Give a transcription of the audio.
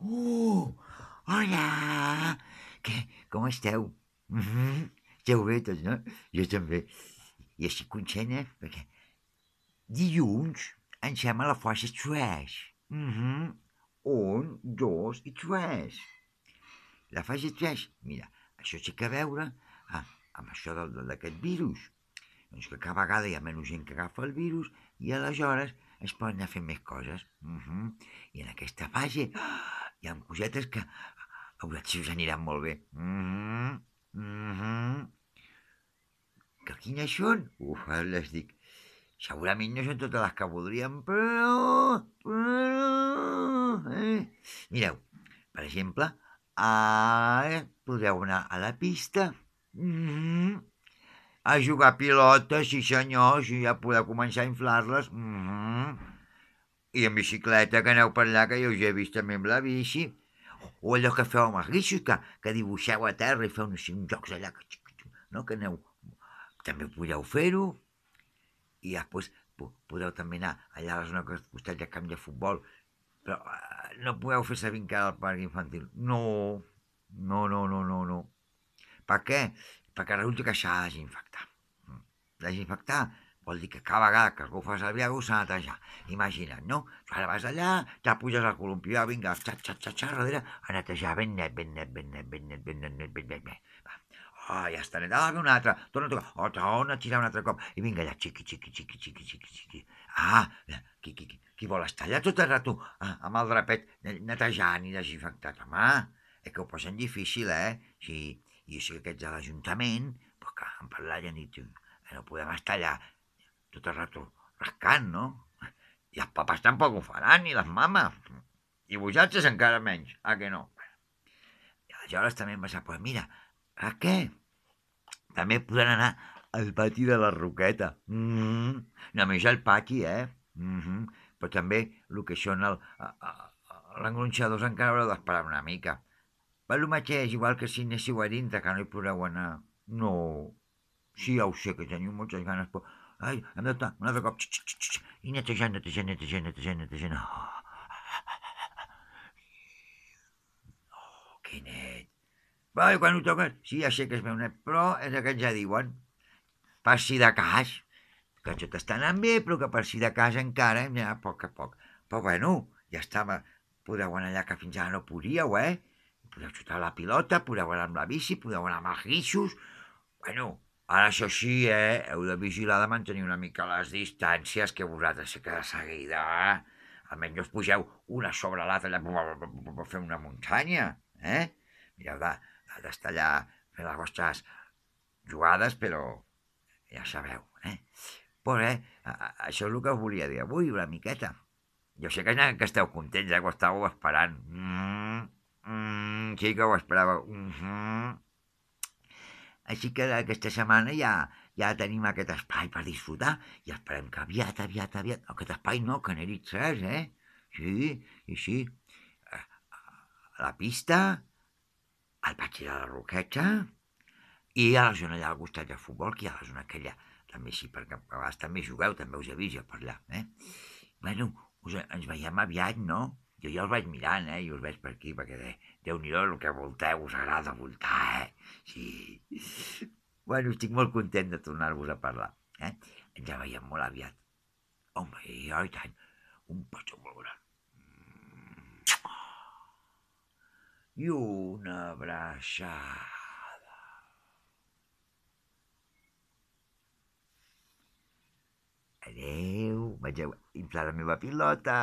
Uh, hola! Què, com esteu? Mm -hmm. Esteu bé tots, no? Jo també. I estic eh? perquè dilluns encem a la força tres. Mm -hmm. Un, dos i tres. La fase 3, mira, això té que veure ah, amb això d'aquest virus. Doncs que cada vegada hi ha menys gent que agafa el virus i aleshores es poden anar fent més coses. Uh -huh. I en aquesta fase... Ah, i amb cosetes que a veure si us aniran molt bé. Mm -hmm. Mm -hmm. Que quines són? Uf, les dic. Segurament no són totes les que voldríem, però... però eh? Mireu, per exemple, ara podeu anar a la pista mm -hmm. a jugar a pilotes, sí senyor, si ja podeu començar a inflar-les. Mm -hmm i en bicicleta que aneu per allà, que jo us he vist també amb la bici, o allò que feu amb els guixos, que, que dibuixeu a terra i feu uns, jocs allà, que, no? que aneu, també podeu fer-ho, i després podeu també anar allà a la zona que costat de camp de futbol, però eh, no podeu fer servir encara el parc infantil. No, no, no, no, no, no. Per què? Perquè resulta que ha de desinfectar. Mm. Desinfectar Vol dir que cada vegada que algú fa servir algú s'ha de netejar. Imagina't, no? Ara vas allà, ja puges al columpió, vinga, xa, xa, xa, xa, darrere, a netejar ben net, ben net, ben net, ben net, ben net, ben net, ben net, ben net. Ah, ja està net. Ah, ve un altre. Torna a tocar. Oh, torna a tirar un altre cop. I vinga allà, xiqui, xiqui, xiqui, xiqui, xiqui, xiqui. Ah, qui, qui, qui, qui vol estar allà tot el rato ah, amb el drapet netejant i desinfectat? Home, és que ho posen difícil, eh? Sí, jo sé que aquests de l'Ajuntament, però que em parlaven i diuen, eh, no podem estar allà tot el rato rascant, no? I els papas tampoc ho faran, ni les mames. I vosaltres encara menys, a que no? I aleshores també em va dir, pues mira, a què? També podran anar al pati de la Roqueta. Mm -hmm. Només al pati, eh? Mm -hmm. Però també el que són l'engrunxadors encara haurà d'esperar una mica. Val el mateix, igual que si anéssiu a dintre, que no hi podreu anar. No, sí, ja ho sé, que teniu moltes ganes, però Ay anlatma. Buna ve kap. nete tejene nete tejene nete tejene. Oh, Quinet. Va, i quan ho toques, sí, ja sé que és meu net, però és el que ja diuen. Per si de cas, que tot està anant bé, però que per si de cas encara hem eh, anat a poc a poc. Però bueno, ja estava, podeu anar allà que fins ara no podíeu, eh? Podeu xutar la pilota, podeu anar amb la bici, podeu anar amb els guixos. Bueno, Ara, això sí, eh, heu de vigilar de mantenir una mica les distàncies, que vosaltres sé que de seguida, eh, almenys us pugeu una sobre l'altra, allà, fer una muntanya, eh? Mireu de, d'estar allà fent les vostres jugades, però ja sabeu, eh? Però, eh, això és el que us volia dir avui, una miqueta. Jo sé que, que esteu contents, ja eh, que ho estàveu esperant. Mm, mm, sí que ho esperàveu. Mm -hmm. Així que aquesta setmana ja, ja tenim aquest espai per disfrutar i esperem que aviat, aviat, aviat... Aquest espai no, que n'he eh? Sí, i sí. Eh, la pista, al patxi de la Roqueta i a la zona allà al costat de futbol, que hi ha la zona aquella també sí, perquè a vegades també jugueu, també us he vist jo per allà, eh? Bueno, us, ens veiem aviat, no? Jo ja us vaig mirant, eh? I us veig per aquí, perquè déu nhi el que volteu us agrada voltar, eh? Sí, Bueno, estic molt content de tornar-vos a parlar. Eh? Ens ja veiem molt aviat. Home, i oi oh, tant, un petó molt gran. Mm. I una abraçada. Adeu, vaig a inflar la meva pilota.